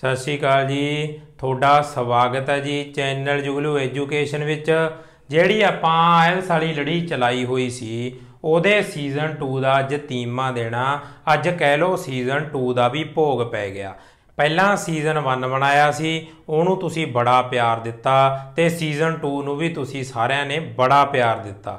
ਸਤਿ ਸ਼੍ਰੀ ਅਕਾਲ ਜੀ ਤੁਹਾਡਾ ਸਵਾਗਤ ਹੈ ਜੀ ਚੈਨਲ ਜੁਗਲੂ ਐਜੂਕੇਸ਼ਨ ਵਿੱਚ ਜਿਹੜੀ ਆਪਾਂ ਆਇਲਸ ਵਾਲੀ ਲੜੀ ਚਲਾਈ ਹੋਈ ਸੀ ਉਹਦੇ ਸੀਜ਼ਨ 2 ਦਾ ਅੱਜ ਤੀਮਾ ਦੇਣਾ ਅੱਜ ਕਹਿ ਲੋ ਸੀਜ਼ਨ 2 ਦਾ ਵੀ ਭੋਗ ਪੈ ਗਿਆ ਪਹਿਲਾਂ ਸੀਜ਼ਨ 1 ਬਣਾਇਆ ਸੀ ਉਹਨੂੰ ਤੁਸੀਂ ਬੜਾ ਪਿਆਰ ਦਿੱਤਾ ਤੇ ਸੀਜ਼ਨ 2 ਨੂੰ ਵੀ ਤੁਸੀਂ ਸਾਰਿਆਂ ਨੇ ਬੜਾ ਪਿਆਰ ਦਿੱਤਾ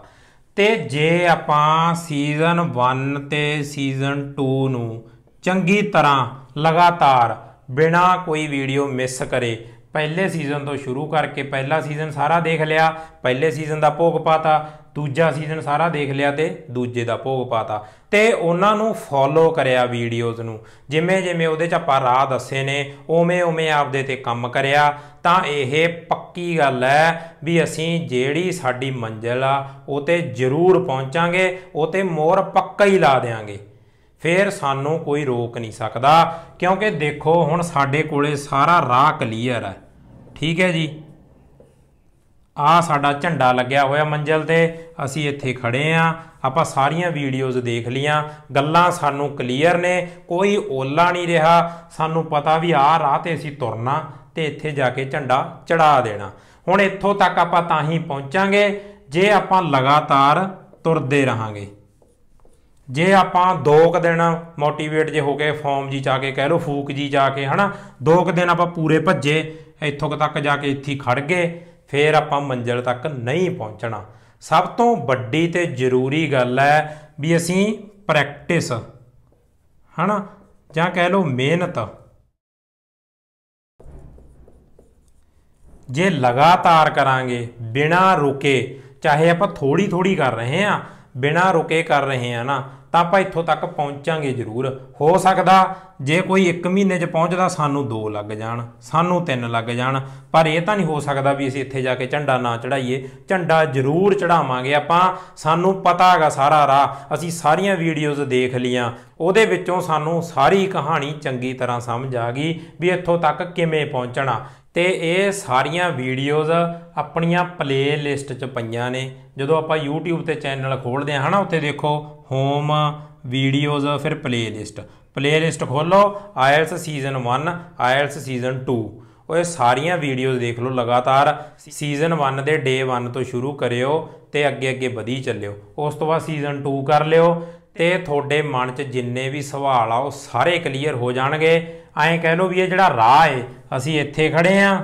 ਤੇ ਜੇ ਆਪਾਂ ਸੀਜ਼ਨ 1 ਤੇ ਸੀਜ਼ਨ 2 ਨੂੰ ਚੰਗੀ ਤਰ੍ਹਾਂ ਲਗਾਤਾਰ ਬਿਨਾ ਕੋਈ ਵੀਡੀਓ ਮਿਸ ਕਰੇ ਪਹਿਲੇ ਸੀਜ਼ਨ ਤੋਂ ਸ਼ੁਰੂ ਕਰਕੇ ਪਹਿਲਾ ਸੀਜ਼ਨ ਸਾਰਾ ਦੇਖ ਲਿਆ ਪਹਿਲੇ ਸੀਜ਼ਨ ਦਾ ਭੋਗ ਪਾਤਾ ਦੂਜਾ ਸੀਜ਼ਨ ਸਾਰਾ ਦੇਖ ਲਿਆ ਤੇ ਦੂਜੇ ਦਾ ਭੋਗ ਪਾਤਾ ਤੇ ਉਹਨਾਂ ਨੂੰ ਫੋਲੋ ਕਰਿਆ ਵੀਡੀਓਜ਼ ਨੂੰ ਜਿਵੇਂ ਜਿਵੇਂ ਉਹਦੇ ਚ ਆਪਾਂ ਰਾਹ ਦੱਸੇ ਨੇ ਉਵੇਂ ਉਵੇਂ ਆਪਦੇ ਤੇ ਕੰਮ ਕਰਿਆ ਤਾਂ ਇਹ ਪੱਕੀ ਗੱਲ ਹੈ ਵੀ ਅਸੀਂ ਜਿਹੜੀ ਸਾਡੀ ਮੰਜ਼ਿਲ ਆ ਉਹ ਤੇ ਜ਼ਰੂਰ ਪਹੁੰਚਾਂਗੇ ਉਹ ਤੇ ਮੋਹਰ ਪੱਕਾ ਹੀ ਲਾ ਦੇਾਂਗੇ ਫੇਰ ਸਾਨੂੰ ਕੋਈ ਰੋਕ ਨਹੀਂ ਸਕਦਾ ਕਿਉਂਕਿ ਦੇਖੋ ਹੁਣ ਸਾਡੇ ਕੋਲੇ ਸਾਰਾ ਰਾਹ ਕਲੀਅਰ ਹੈ ਠੀਕ ਹੈ ਜੀ ਆ ਸਾਡਾ ਝੰਡਾ ਲੱਗਿਆ ਹੋਇਆ ਮੰਜ਼ਲ ਤੇ ਅਸੀਂ ਇੱਥੇ ਖੜੇ ਆ ਆਪਾਂ ਸਾਰੀਆਂ ਵੀਡੀਓਜ਼ ਦੇਖ ਲੀਆਂ ਗੱਲਾਂ ਸਾਨੂੰ ਕਲੀਅਰ ਨੇ ਕੋਈ ਓਲਾ ਨਹੀਂ ਰਿਹਾ ਸਾਨੂੰ ਪਤਾ ਵੀ ਆ ਰਾਹ ਤੇ ਅਸੀਂ ਤੁਰਨਾ ਤੇ ਇੱਥੇ ਜਾ ਕੇ ਝੰਡਾ ਚੜਾ ਦੇਣਾ ਹੁਣ ਇੱਥੋਂ ਤੱਕ ਆਪਾਂ ਤਾਂ ਹੀ ਪਹੁੰਚਾਂਗੇ ਜੇ ਆਪਾਂ ਲਗਾਤਾਰ ਤੁਰਦੇ ਰਹਾਂਗੇ ਜੇ ਆਪਾਂ ਦੋ ਕ ਦਿਨ ਮੋਟੀਵੇਟ ਜੇ ਹੋ ਕੇ ਫਾਰਮ ਜੀ ਜਾ ਕੇ ਕਹਿ ਲੋ ਫੂਕ ਜੀ ਜਾ ਕੇ ਹਨਾ ਦੋ ਕ ਦਿਨ ਆਪਾਂ ਪੂਰੇ ਭੱਜੇ ਇੱਥੋਂ ਤੱਕ ਜਾ ਕੇ ਇੱਥੇ ਖੜ ਗਏ ਫੇਰ ਆਪਾਂ ਮੰਜ਼ਿਲ ਤੱਕ ਨਹੀਂ ਪਹੁੰਚਣਾ ਸਭ ਤੋਂ ਵੱਡੀ ਤੇ ਜ਼ਰੂਰੀ ਗੱਲ ਹੈ ਵੀ ਅਸੀਂ ਪ੍ਰੈਕਟਿਸ ਹਨਾ ਜਾਂ ਕਹਿ ਲੋ ਮਿਹਨਤ ਜੇ ਲਗਾਤਾਰ ਕਰਾਂਗੇ ਬਿਨਾ ਰੁਕੇ ਚਾਹੇ ਆਪਾਂ ਥੋੜੀ ਥੋੜੀ ਕਰ ਰਹੇ ਆ ਬਿਨਾ ਰੁਕੇ ਕਰ ਰਹੇ ਆ ਨਾ ਤਾਂ ਆਪਾਂ ਇੱਥੋਂ ਤੱਕ ਪਹੁੰਚਾਂਗੇ ਜ਼ਰੂਰ ਹੋ ਸਕਦਾ ਜੇ ਕੋਈ 1 ਮਹੀਨੇ 'ਚ ਪਹੁੰਚਦਾ ਸਾਨੂੰ 2 ਲੱਗ ਜਾਣ ਸਾਨੂੰ 3 ਲੱਗ ਜਾਣ ਪਰ ਇਹ ਤਾਂ ਨਹੀਂ ਹੋ ਸਕਦਾ ਵੀ ਅਸੀਂ ਇੱਥੇ ਜਾ ਕੇ ਝੰਡਾ ਨਾ ਚੜਾਈਏ ਝੰਡਾ ਜ਼ਰੂਰ ਚੜਾਵਾਂਗੇ ਆਪਾਂ ਸਾਨੂੰ ਪਤਾ ਹੈਗਾ ਸਾਰਾ ਰਾਹ ਅਸੀਂ ਸਾਰੀਆਂ ਵੀਡੀਓਜ਼ ਦੇਖ ਲੀਆਂ ਉਹਦੇ ਵਿੱਚੋਂ ਸਾਨੂੰ ਸਾਰੀ ਕਹਾਣੀ ਚੰਗੀ ਤਰ੍ਹਾਂ ਸਮਝ ਆ ਗਈ ਵੀ ਇੱਥੋਂ ਤੱਕ ਕਿਵੇਂ ਪਹੁੰਚਣਾ ਤੇ ਇਹ ਸਾਰੀਆਂ ਵੀਡੀਓਜ਼ ਆਪਣੀਆਂ ਪਲੇਲਿਸਟ 'ਚ ਪਈਆਂ ਨੇ ਜਦੋਂ ਆਪਾਂ YouTube ਤੇ ਚੈਨਲ ਖੋਲਦੇ ਆ ਹਨਾ ਉੱਥੇ ਦੇਖੋ ਹੋਮ ਵੀਡੀਓਜ਼ ਫਿਰ ਪਲੇਲਿਸਟ ਪਲੇਲਿਸਟ ਖੋਲੋ ਆਇਲਸ ਸੀਜ਼ਨ 1 ਆਇਲਸ ਸੀਜ਼ਨ 2 ਉਹ ਇਹ ਸਾਰੀਆਂ ਵੀਡੀਓਜ਼ ਦੇਖ ਲਓ ਲਗਾਤਾਰ ਸੀਜ਼ਨ 1 ਦੇ ਡੇ 1 ਤੋਂ ਸ਼ੁਰੂ ਕਰਿਓ ਤੇ ਅੱਗੇ ਅੱਗੇ ਵਧੀ ਚੱਲਿਓ ਉਸ ਤੋਂ ਬਾਅਦ ਸੀਜ਼ਨ 2 ਕਰ ਲਿਓ ਤੇ ਤੁਹਾਡੇ ਮਨ 'ਚ ਜਿੰਨੇ ਵੀ ਸਵਾਲ ਆ ਉਹ ਸਾਰੇ ਕਲੀਅਰ ਹੋ ਜਾਣਗੇ ਐਂ ਕਹਿ ਲਓ ਵੀ ਇਹ ਜਿਹੜਾ ਰਾਹ ਏ ਅਸੀਂ ਇੱਥੇ ਖੜੇ ਆ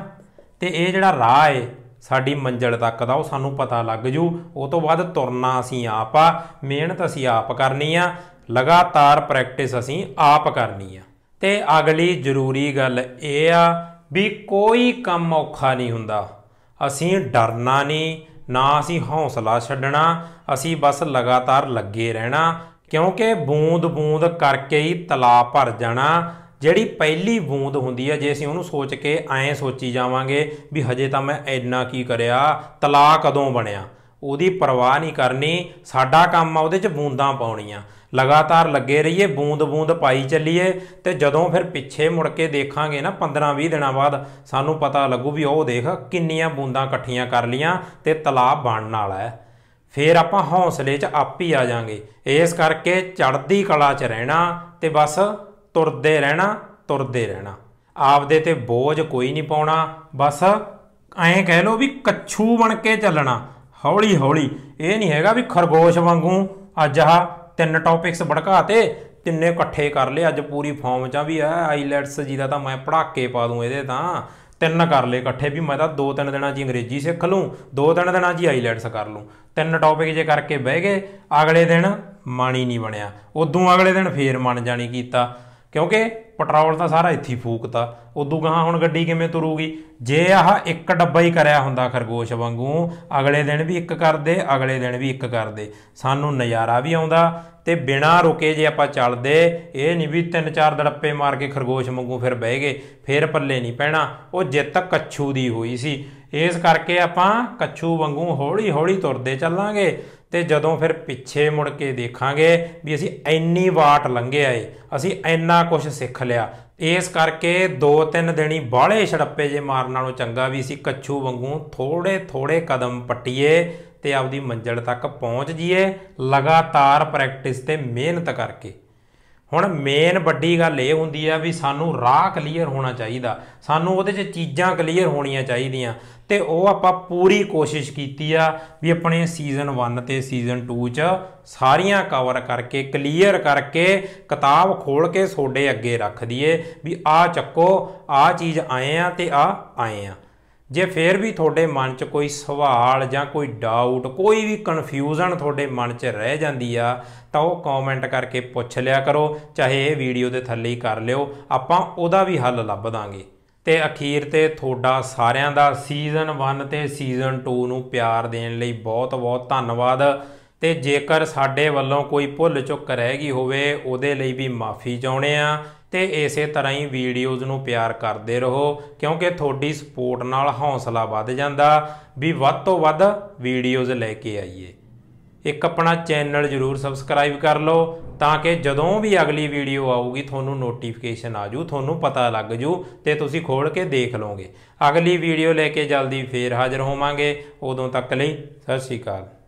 ਤੇ ਇਹ ਜਿਹੜਾ ਰਾਹ ਏ ਸਾਡੀ ਮੰਜ਼ਲ ਤੱਕ ਦਾ ਉਹ ਸਾਨੂੰ ਪਤਾ ਲੱਗ ਜੂ ਉਹ ਤੋਂ ਬਾਅਦ ਤੁਰਨਾ ਅਸੀਂ ਆਪ ਆ ਮਿਹਨਤ ਅਸੀਂ ਆਪ ਕਰਨੀ ਆ ਲਗਾਤਾਰ ਪ੍ਰੈਕਟਿਸ ਅਸੀਂ ਆਪ ਕਰਨੀ ਆ ਤੇ ਅਗਲੀ ਜ਼ਰੂਰੀ ਗੱਲ ਇਹ ਆ ਵੀ ਕੋਈ ਕੰਮ ਔਖਾ ਨਹੀਂ ਹੁੰਦਾ ਅਸੀਂ ਡਰਨਾ ਨਹੀਂ ਨਾ ਅਸੀਂ ਹੌਸਲਾ ਛੱਡਣਾ ਅਸੀਂ ਬਸ ਲਗਾਤਾਰ ਲੱਗੇ ਰਹਿਣਾ ਕਿਉਂਕਿ ਬੂੰਦ-ਬੂੰਦ ਕਰਕੇ ਹੀ ਤਲਾਬ ਭਰ ਜਾਣਾ ਜਿਹੜੀ ਪਹਿਲੀ ਬੂੰਦ ਹੁੰਦੀ ਹੈ ਜੇ ਅਸੀਂ ਉਹਨੂੰ ਸੋਚ ਕੇ ਐਂ ਸੋਚੀ ਜਾਵਾਂਗੇ ਵੀ ਹਜੇ ਤਾਂ ਮੈਂ ਇੰਨਾ ਕੀ ਕਰਿਆ ਤਲਾ ਕਦੋਂ ਬਣਿਆ ਉਹਦੀ ਪਰਵਾਹ ਨਹੀਂ ਕਰਨੀ ਸਾਡਾ ਕੰਮ ਆ ਉਹਦੇ 'ਚ ਬੂੰਦਾਂ ਪਾਉਣੀਆਂ ਲਗਾਤਾਰ ਲੱਗੇ ਰਹੀਏ ਬੂੰਦ-ਬੂੰਦ ਪਾਈ ਚੱਲੀਏ ਤੇ ਜਦੋਂ ਫਿਰ ਪਿੱਛੇ ਮੁੜ ਕੇ ਦੇਖਾਂਗੇ ਨਾ 15-20 ਦਿਨਾਂ ਬਾਅਦ ਸਾਨੂੰ ਪਤਾ ਲੱਗੂ ਵੀ ਉਹ ਦੇਖ ਕਿੰਨੀਆਂ ਬੂੰਦਾਂ ਇਕੱਠੀਆਂ ਕਰ ਲੀਆਂ ਤੇ ਤਲਾਬ ਬਣਨ ਵਾਲਾ ਹੈ ਫੇਰ ਆਪਾਂ ਹੌਸਲੇ 'ਚ ਆਪ ਹੀ ਆ ਜਾਾਂਗੇ ਇਸ ਕਰਕੇ ਚੜ੍ਹਦੀ ਕਲਾ 'ਚ ਰਹਿਣਾ ਤੇ ਬਸ ਤੁਰਦੇ ਰਹਿਣਾ ਤੁਰਦੇ ਰਹਿਣਾ ਆਪਦੇ ਤੇ ਬੋਝ ਕੋਈ ਨਹੀਂ ਪਾਉਣਾ ਬਸ ਐਂ ਕਹਿ ਲਓ ਵੀ ਕੱਛੂ ਬਣ ਕੇ ਚੱਲਣਾ ਹੌਲੀ ਹੌਲੀ ਇਹ ਨਹੀਂ ਹੈਗਾ ਵੀ ਖਰਗੋਸ਼ ਵਾਂਗੂ ਅੱਜ ਆ ਤਿੰਨ ਟੌਪਿਕਸ ਭੜਕਾ ਤੇ ਤਿੰਨੇ ਇਕੱਠੇ ਕਰ ਲਏ ਅੱਜ ਪੂਰੀ ਫਾਰਮ 'ਚ ਵੀ ਆ ਆਈਲੈਟਸ ਜੀ ਦਾ ਤਾਂ ਮੈਂ ਪੜਾਕੇ ਪਾ ਦੂੰ ਇਹਦੇ ਤਾਂ ਤਿੰਨ ਕਰ ਲੈ ਇਕੱਠੇ ਵੀ ਮੈਂ ਤਾਂ ਦੋ ਤਿੰਨ ਦਿਨਾਂ ਜੀ ਅੰਗਰੇਜ਼ੀ ਸਿੱਖ ਲੂੰ ਦੋ ਤਿੰਨ ਦਿਨਾਂ ਜੀ ਆਈਲੈਟਸ ਕਰ ਲੂੰ ਤਿੰਨ ਟੌਪਿਕ ਜੇ ਕਰਕੇ ਬਹਿ ਗਏ ਅਗਲੇ ਦਿਨ ਮਨ ਹੀ ਨਹੀਂ ਬਣਿਆ ਉਦੋਂ ਅਗਲੇ ਦਿਨ ਫੇਰ ਮਨ ਜਾਣੀ ਕੀਤਾ ਕਿਉਂਕਿ ਪੈਟਰੋਲ ਤਾਂ ਸਾਰਾ ਇੱਥੇ ਫੂਕਤਾ ਉਦੋਂ ਗਾਹਾਂ ਹੁਣ ਗੱਡੀ ਕਿਵੇਂ ਤੁਰੂਗੀ ਜੇ ਆਹ ਇੱਕ ਡੱਬਾ ਹੀ ਕਰਿਆ ਹੁੰਦਾ ਖਰਗੋਸ਼ ਵਾਂਗੂ ਅਗਲੇ ਦਿਨ ਵੀ ਇੱਕ ਕਰਦੇ ਅਗਲੇ ਦਿਨ ਵੀ ਇੱਕ ਕਰਦੇ ਸਾਨੂੰ ਨਜ਼ਾਰਾ ਵੀ ਆਉਂਦਾ ਤੇ ਬਿਨਾ ਰੁਕੇ ਜੇ ਆਪਾਂ ਚੱਲਦੇ ਇਹ ਨਹੀਂ ਵੀ ਤਿੰਨ ਚਾਰ ਦੜੱਪੇ ਮਾਰ ਕੇ ਖਰਗੋਸ਼ ਵਾਂਗੂ ਫਿਰ ਬਹਿ ਗਏ ਫਿਰ ਪੱਲੇ ਨਹੀਂ ਪੈਣਾ ਉਹ ਜਿੱਤ ਕੱਛੂ ਦੀ ਹੋਈ ਸੀ ਇਸ ਕਰਕੇ ਆਪਾਂ ਕੱਛੂ ਵਾਂਗੂ ਹੌਲੀ ਹੌਲੀ ਤੁਰਦੇ ਚੱਲਾਂਗੇ ਤੇ ਜਦੋਂ ਫਿਰ ਪਿੱਛੇ ਮੁੜ ਕੇ ਦੇਖਾਂਗੇ ਵੀ ਅਸੀਂ ਇੰਨੀ ਵਾਟ ਲੰਘੇ ਆਏ ਅਸੀਂ ਇੰਨਾ ਕੁਝ ਸਿੱਖ ਲਿਆ ਇਸ ਕਰਕੇ ਦੋ ਤਿੰਨ ਦਿਨੀ ਬਾਹਲੇ ਛੜੱਪੇ ਜੇ ਮਾਰਨ ਨਾਲੋਂ ਚੰਗਾ ਵੀ ਅਸੀਂ ਕੱਛੂ ਵਾਂਗੂ ਥੋੜੇ ਥੋੜੇ ਕਦਮ ਪੱਟੀਏ ਤੇ ਆਪਦੀ ਮੰਜ਼ਿਲ ਤੱਕ ਪਹੁੰਚ ਜਾਈਏ ਲਗਾਤਾਰ ਪ੍ਰੈਕਟਿਸ ਤੇ ਮਿਹਨਤ ਕਰਕੇ ਹੁਣ ਮੇਨ ਵੱਡੀ ਗੱਲ ਇਹ ਹੁੰਦੀ ਆ ਵੀ ਸਾਨੂੰ ਰਾਹ ਕਲੀਅਰ ਹੋਣਾ ਚਾਹੀਦਾ ਸਾਨੂੰ ਉਹਦੇ 'ਚ ਚੀਜ਼ਾਂ ਕਲੀਅਰ ਹੋਣੀਆਂ ਚਾਹੀਦੀਆਂ ਤੇ ਉਹ ਆਪਾਂ ਪੂਰੀ ਕੋਸ਼ਿਸ਼ ਕੀਤੀ ਆ ਵੀ ਆਪਣੇ ਸੀਜ਼ਨ 1 ਤੇ ਸੀਜ਼ਨ 2 'ਚ ਸਾਰੀਆਂ ਕਵਰ ਕਰਕੇ ਕਲੀਅਰ ਕਰਕੇ ਕਿਤਾਬ ਖੋਲ ਕੇ ਛੋਡੇ ਅੱਗੇ ਰੱਖ ਦਈਏ ਵੀ ਆ ਚੱਕੋ ਆ ਚੀਜ਼ ਆਏ ਆ ਤੇ ਆ ਆਏ ਆ ਜੇ ਫੇਰ ਵੀ ਤੁਹਾਡੇ ਮਨ 'ਚ ਕੋਈ ਸਵਾਲ ਜਾਂ ਕੋਈ ਡਾਊਟ ਕੋਈ ਵੀ ਕਨਫਿਊਜ਼ਨ ਤੁਹਾਡੇ ਮਨ 'ਚ ਰਹਿ ਜਾਂਦੀ ਆ ਤਾਂ ਉਹ ਕਮੈਂਟ ਕਰਕੇ ਪੁੱਛ ਲਿਆ ਕਰੋ ਚਾਹੇ ਇਹ ਵੀਡੀਓ ਦੇ ਥੱਲੇ ਹੀ ਕਰ ਲਿਓ ਆਪਾਂ ਉਹਦਾ ਵੀ ਹੱਲ ਲੱਭ ਦਾਂਗੇ ਤੇ ਅਖੀਰ ਤੇ ਤੁਹਾਡਾ ਸਾਰਿਆਂ ਦਾ ਸੀਜ਼ਨ 1 ਤੇ ਸੀਜ਼ਨ 2 ਨੂੰ ਪਿਆਰ ਦੇਣ ਲਈ ਬਹੁਤ-ਬਹੁਤ ਧੰਨਵਾਦ ਤੇ ਜੇਕਰ ਸਾਡੇ ਵੱਲੋਂ ਕੋਈ ਭੁੱਲ ਚੁੱਕ ਰਹਿ ਗਈ ਹੋਵੇ ਉਹਦੇ ਲਈ ਵੀ ਮਾਫੀ ਚਾਹੁੰਦੇ ਆ ਤੇ ਇਸੇ ਤਰ੍ਹਾਂ ਹੀ ਵੀਡੀਓਜ਼ ਨੂੰ ਪਿਆਰ ਕਰਦੇ ਰਹੋ ਕਿਉਂਕਿ ਤੁਹਾਡੀ ਸਪੋਰਟ ਨਾਲ ਹੌਸਲਾ ਵੱਧ ਜਾਂਦਾ ਵੀ ਵੱਧ ਤੋਂ ਵੱਧ ਵੀਡੀਓਜ਼ ਲੈ ਕੇ ਆਈਏ ਇੱਕ ਆਪਣਾ ਚੈਨਲ ਜਰੂਰ ਸਬਸਕ੍ਰਾਈਬ ਕਰ ਲਓ ਤਾਂ ਕਿ ਜਦੋਂ ਵੀ ਅਗਲੀ ਵੀਡੀਓ ਆਊਗੀ ਤੁਹਾਨੂੰ ਨੋਟੀਫਿਕੇਸ਼ਨ ਆ ਜੂ ਤੁਹਾਨੂੰ ਪਤਾ ਲੱਗ ਜੂ ਤੇ ਤੁਸੀਂ ਖੋਲ ਕੇ ਦੇਖ ਲਓਗੇ ਅਗਲੀ ਵੀਡੀਓ ਲੈ ਕੇ ਜਲਦੀ ਫੇਰ ਹਾਜ਼ਰ ਹੋਵਾਂਗੇ ਉਦੋਂ ਤੱਕ ਲਈ ਸਤਿ ਸ਼੍ਰੀ ਅਕਾਲ